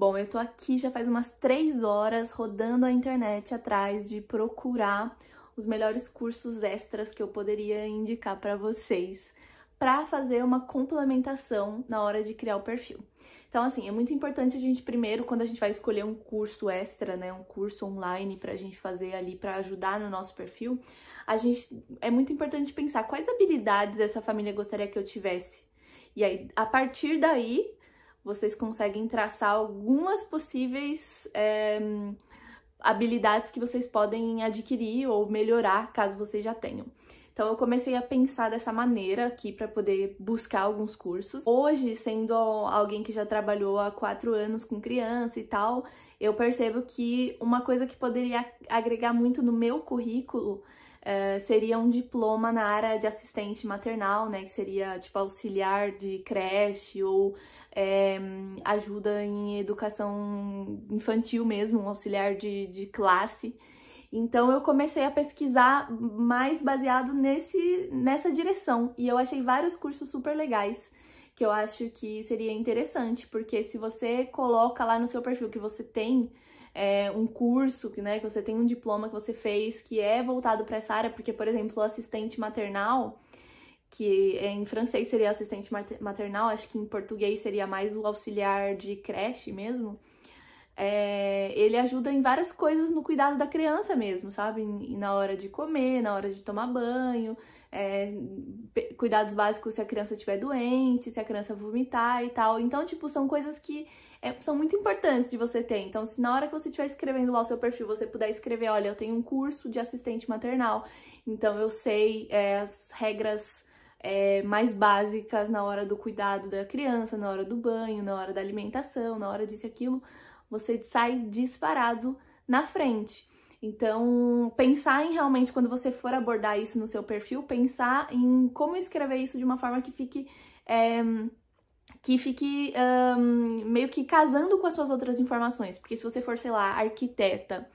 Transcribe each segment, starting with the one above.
Bom, eu tô aqui já faz umas três horas rodando a internet atrás de procurar os melhores cursos extras que eu poderia indicar para vocês para fazer uma complementação na hora de criar o perfil. Então, assim, é muito importante a gente primeiro, quando a gente vai escolher um curso extra, né, um curso online para a gente fazer ali para ajudar no nosso perfil, a gente é muito importante pensar quais habilidades essa família gostaria que eu tivesse. E aí, a partir daí, vocês conseguem traçar algumas possíveis é, habilidades que vocês podem adquirir ou melhorar caso vocês já tenham. Então eu comecei a pensar dessa maneira aqui para poder buscar alguns cursos. Hoje, sendo alguém que já trabalhou há quatro anos com criança e tal, eu percebo que uma coisa que poderia agregar muito no meu currículo eh, seria um diploma na área de assistente maternal, né? Que seria tipo auxiliar de creche ou é, ajuda em educação infantil mesmo, um auxiliar de, de classe. Então eu comecei a pesquisar mais baseado nesse, nessa direção e eu achei vários cursos super legais que eu acho que seria interessante, porque se você coloca lá no seu perfil que você tem é, um curso, né, que você tem um diploma que você fez que é voltado para essa área, porque, por exemplo, o assistente maternal, que é, em francês seria assistente maternal, acho que em português seria mais o auxiliar de creche mesmo. É, ele ajuda em várias coisas no cuidado da criança mesmo, sabe? na hora de comer, na hora de tomar banho, é, cuidados básicos se a criança estiver doente, se a criança vomitar e tal. Então, tipo, são coisas que é, são muito importantes de você ter. Então, se na hora que você estiver escrevendo lá o seu perfil, você puder escrever, olha, eu tenho um curso de assistente maternal, então eu sei é, as regras é, mais básicas na hora do cuidado da criança, na hora do banho, na hora da alimentação, na hora disso e aquilo, você sai disparado na frente. Então, pensar em realmente, quando você for abordar isso no seu perfil, pensar em como escrever isso de uma forma que fique. É, que fique um, meio que casando com as suas outras informações. Porque se você for, sei lá, arquiteta,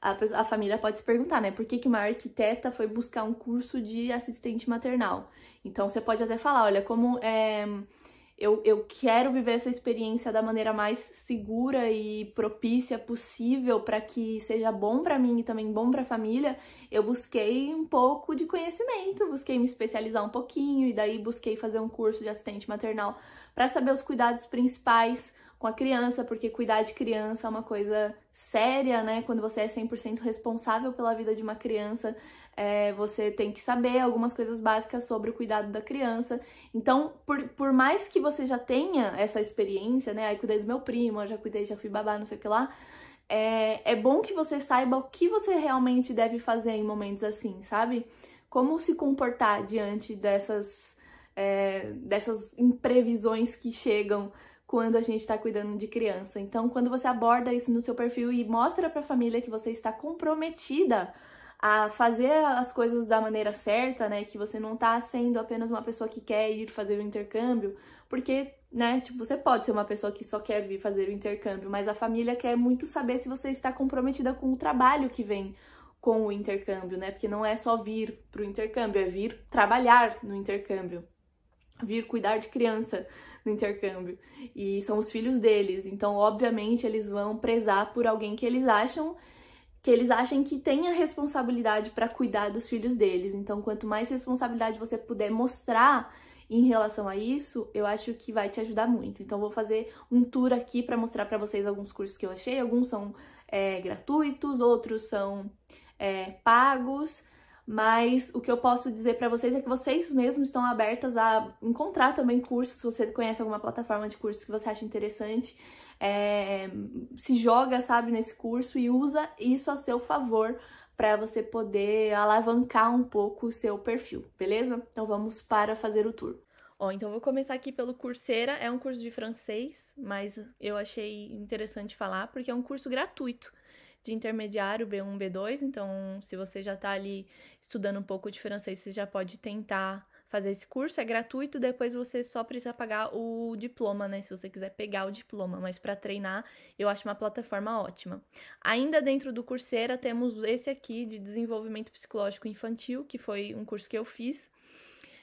a, a, família pode se perguntar, né? Por que, que uma arquiteta foi buscar um curso de assistente maternal? Então você pode até falar, olha, como é, eu, eu quero viver essa experiência da maneira mais segura e propícia possível para que seja bom para mim e também bom para a família, eu busquei um pouco de conhecimento, busquei me especializar um pouquinho e daí busquei fazer um curso de assistente maternal para saber os cuidados principais com a criança, porque cuidar de criança é uma coisa séria, né? Quando você é 100% responsável pela vida de uma criança, é, você tem que saber algumas coisas básicas sobre o cuidado da criança. Então, por, por mais que você já tenha essa experiência, né? Aí cuidei do meu primo, já cuidei, já fui babá, não sei o que lá. É, é bom que você saiba o que você realmente deve fazer em momentos assim, sabe? Como se comportar diante dessas é, dessas imprevisões que chegam quando a gente está cuidando de criança. Então, quando você aborda isso no seu perfil e mostra para a família que você está comprometida a fazer as coisas da maneira certa, né, que você não está sendo apenas uma pessoa que quer ir fazer o intercâmbio, porque, né, tipo, você pode ser uma pessoa que só quer vir fazer o intercâmbio, mas a família quer muito saber se você está comprometida com o trabalho que vem com o intercâmbio, né? Porque não é só vir para o intercâmbio, é vir trabalhar no intercâmbio vir cuidar de criança no intercâmbio. E são os filhos deles, então obviamente eles vão prezar por alguém que eles acham que eles achem que tem a responsabilidade para cuidar dos filhos deles. Então, quanto mais responsabilidade você puder mostrar em relação a isso, eu acho que vai te ajudar muito. Então, vou fazer um tour aqui para mostrar para vocês alguns cursos que eu achei. Alguns são é, gratuitos, outros são é, pagos mas o que eu posso dizer para vocês é que vocês mesmos estão abertas a encontrar também cursos, se você conhece alguma plataforma de cursos que você acha interessante, é, se joga, sabe, nesse curso e usa isso a seu favor para você poder alavancar um pouco o seu perfil, beleza? Então vamos para fazer o tour. Ó, então vou começar aqui pelo Coursera, é um curso de francês, mas eu achei interessante falar porque é um curso gratuito de intermediário B1, B2. Então, se você já está ali estudando um pouco de francês, você já pode tentar fazer esse curso. É gratuito, depois você só precisa pagar o diploma, né? Se você quiser pegar o diploma. Mas para treinar, eu acho uma plataforma ótima. Ainda dentro do Coursera, temos esse aqui de desenvolvimento psicológico infantil, que foi um curso que eu fiz.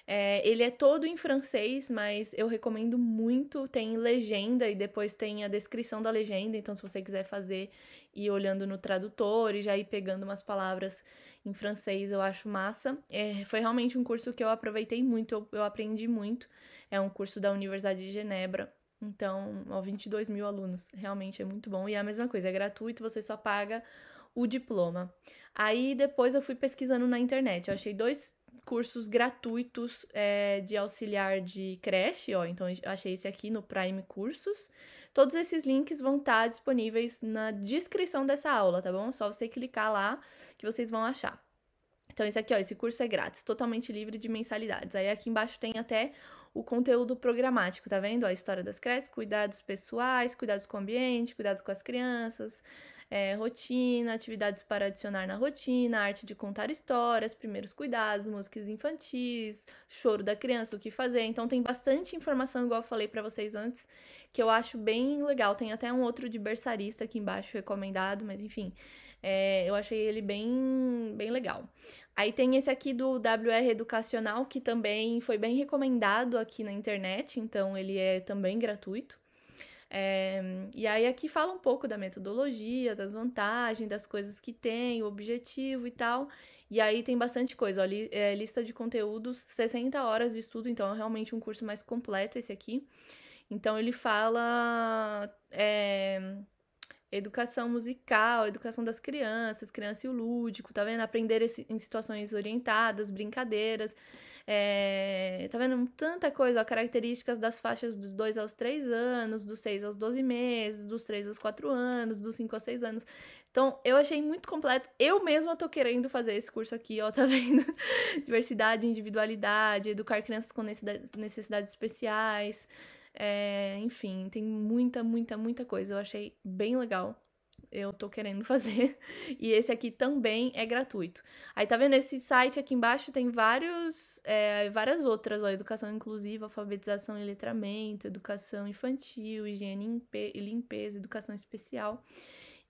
É, ele é todo em francês, mas eu recomendo muito. Tem legenda e depois tem a descrição da legenda. Então, se você quiser fazer e olhando no tradutor e já ir pegando umas palavras em francês, eu acho massa. É, foi realmente um curso que eu aproveitei muito, eu, eu aprendi muito. É um curso da Universidade de Genebra. Então, ó, 22 mil alunos. Realmente é muito bom. E é a mesma coisa, é gratuito, você só paga o diploma. Aí depois eu fui pesquisando na internet. Eu achei dois cursos gratuitos é, de auxiliar de creche, ó. Então, achei esse aqui no Prime Cursos. Todos esses links vão estar tá disponíveis na descrição dessa aula, tá bom? Só você clicar lá que vocês vão achar. Então, esse aqui, ó, esse curso é grátis, totalmente livre de mensalidades. Aí aqui embaixo tem até o conteúdo programático, tá vendo? A história das creches, cuidados pessoais, cuidados com o ambiente, cuidados com as crianças, é, rotina, atividades para adicionar na rotina, arte de contar histórias, primeiros cuidados, músicas infantis, choro da criança, o que fazer. Então tem bastante informação, igual eu falei para vocês antes, que eu acho bem legal. Tem até um outro de berçarista aqui embaixo recomendado, mas enfim, é, eu achei ele bem, bem legal. Aí tem esse aqui do WR Educacional, que também foi bem recomendado aqui na internet, então ele é também gratuito. É, e aí aqui fala um pouco da metodologia, das vantagens, das coisas que tem, o objetivo e tal. E aí tem bastante coisa, ó, li, é, lista de conteúdos, 60 horas de estudo, então é realmente um curso mais completo esse aqui. Então ele fala. É, educação musical, educação das crianças, criança e o lúdico, tá vendo? Aprender em situações orientadas, brincadeiras, é, tá vendo? Tanta coisa, ó, características das faixas dos 2 aos 3 anos, dos 6 aos 12 meses, dos 3 aos 4 anos, dos 5 aos 6 anos. Então, eu achei muito completo. Eu mesma tô querendo fazer esse curso aqui, ó, tá vendo? Diversidade, individualidade, educar crianças com necessidades especiais, é, enfim, tem muita, muita, muita coisa. Eu achei bem legal. Eu tô querendo fazer. E esse aqui também é gratuito. Aí tá vendo esse site aqui embaixo tem vários, é, várias outras, ó, educação inclusiva, alfabetização e letramento, educação infantil, higiene e limpeza, educação especial.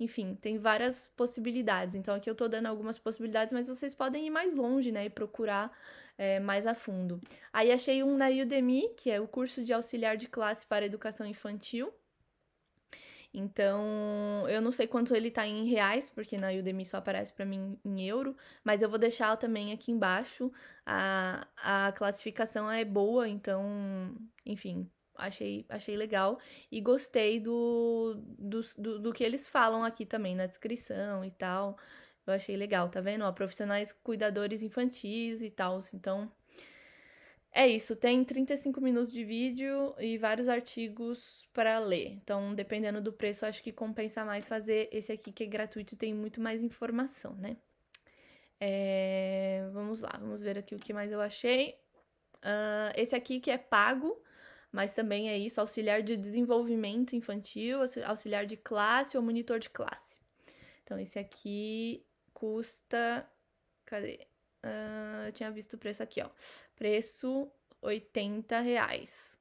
Enfim, tem várias possibilidades. Então aqui eu tô dando algumas possibilidades, mas vocês podem ir mais longe, né? E procurar é, mais a fundo. Aí achei um na Udemy, que é o curso de auxiliar de classe para educação infantil. Então, eu não sei quanto ele tá em reais, porque na Udemy só aparece para mim em euro, mas eu vou deixar também aqui embaixo. A, a classificação é boa, então, enfim, achei, achei legal e gostei do, do, do, do, que eles falam aqui também na descrição e tal. Eu achei legal, tá vendo? Ó, profissionais cuidadores infantis e tal. Então, é isso. Tem 35 minutos de vídeo e vários artigos para ler. Então, dependendo do preço, acho que compensa mais fazer esse aqui que é gratuito e tem muito mais informação, né? É... Vamos lá, vamos ver aqui o que mais eu achei. Uh, esse aqui que é pago, mas também é isso, auxiliar de desenvolvimento infantil, auxiliar de classe ou monitor de classe. Então, esse aqui custa. Cadê? Uh, eu tinha visto o preço aqui, ó. Preço 80 reais.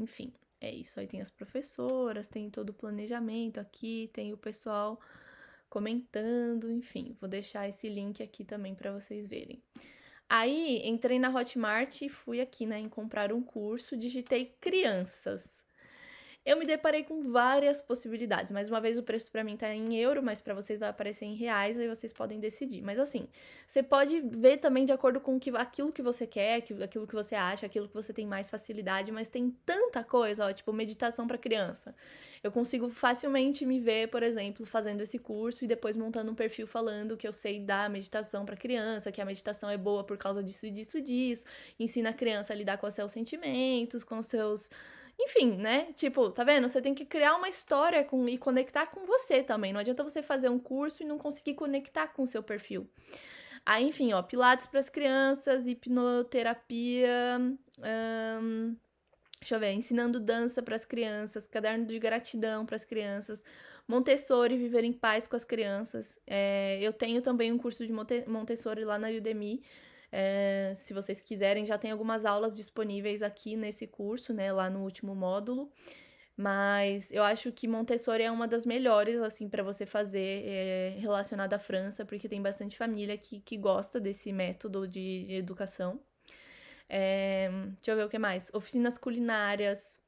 Enfim, é isso. Aí tem as professoras, tem todo o planejamento aqui, tem o pessoal comentando, enfim. Vou deixar esse link aqui também para vocês verem. Aí entrei na Hotmart e fui aqui, né, em comprar um curso, digitei crianças eu me deparei com várias possibilidades. Mais uma vez, o preço para mim tá em euro, mas para vocês vai aparecer em reais, aí vocês podem decidir. Mas assim, você pode ver também de acordo com que, aquilo que você quer, aquilo que você acha, aquilo que você tem mais facilidade, mas tem tanta coisa, ó, tipo meditação para criança. Eu consigo facilmente me ver, por exemplo, fazendo esse curso e depois montando um perfil falando que eu sei dar meditação para criança, que a meditação é boa por causa disso, e disso, e disso, ensina a criança a lidar com os seus sentimentos, com os seus enfim, né? Tipo, tá vendo? Você tem que criar uma história com, e conectar com você também. Não adianta você fazer um curso e não conseguir conectar com o seu perfil. Aí, enfim, ó, pilates para as crianças, hipnoterapia, hum, deixa eu ver, ensinando dança para as crianças, caderno de gratidão para as crianças, Montessori, viver em paz com as crianças. É, eu tenho também um curso de Montessori lá na Udemy. É, se vocês quiserem, já tem algumas aulas disponíveis aqui nesse curso, né? Lá no último módulo. Mas eu acho que Montessori é uma das melhores, assim, para você fazer é, eh, relacionada à França, porque tem bastante família que, que gosta desse método de, de educação. É, deixa eu ver o que mais. Oficinas culinárias,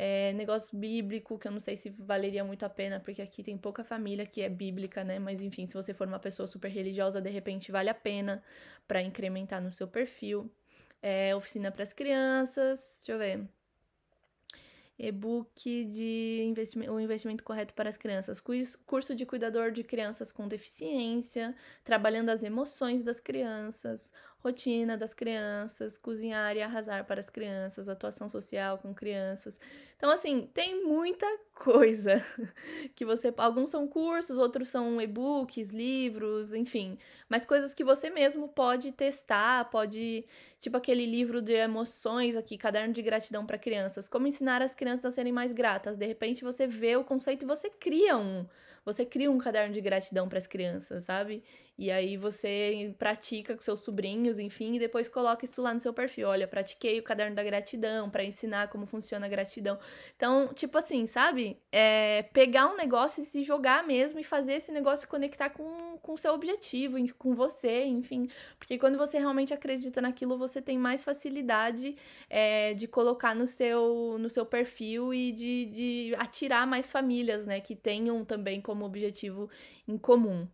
é, negócio bíblico, que eu não sei se valeria muito a pena, porque aqui tem pouca família que é bíblica, né? Mas enfim, se você for uma pessoa super religiosa, de repente vale a pena para incrementar no seu perfil. É, oficina para as crianças, deixa eu ver. E-book de investimento, o investimento correto para as crianças, curso de cuidador de crianças com deficiência, trabalhando as emoções das crianças, rotina das crianças, cozinhar e arrasar para as crianças, atuação social com crianças. Então, assim, tem muita coisa que você. Alguns são cursos, outros são e-books, livros, enfim. Mas coisas que você mesmo pode testar, pode. Tipo aquele livro de emoções aqui, Caderno de Gratidão para Crianças. Como ensinar as crianças a serem mais gratas. De repente você vê o conceito e você cria um você cria um caderno de gratidão para as crianças, sabe? E aí você pratica com seus sobrinhos, enfim, e depois coloca isso lá no seu perfil. Olha, pratiquei o caderno da gratidão para ensinar como funciona a gratidão. Então, tipo assim, sabe? É pegar um negócio e se jogar mesmo e fazer esse negócio conectar com o seu objetivo, com você, enfim. Porque quando você realmente acredita naquilo, você tem mais facilidade é, de colocar no seu, no seu perfil e de, de atirar mais famílias, né? Que tenham também como como objetivo em comum,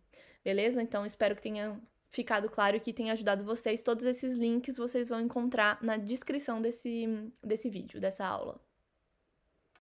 beleza? Então espero que tenha ficado claro e que tenha ajudado vocês. Todos esses links vocês vão encontrar na descrição desse, desse vídeo, dessa aula.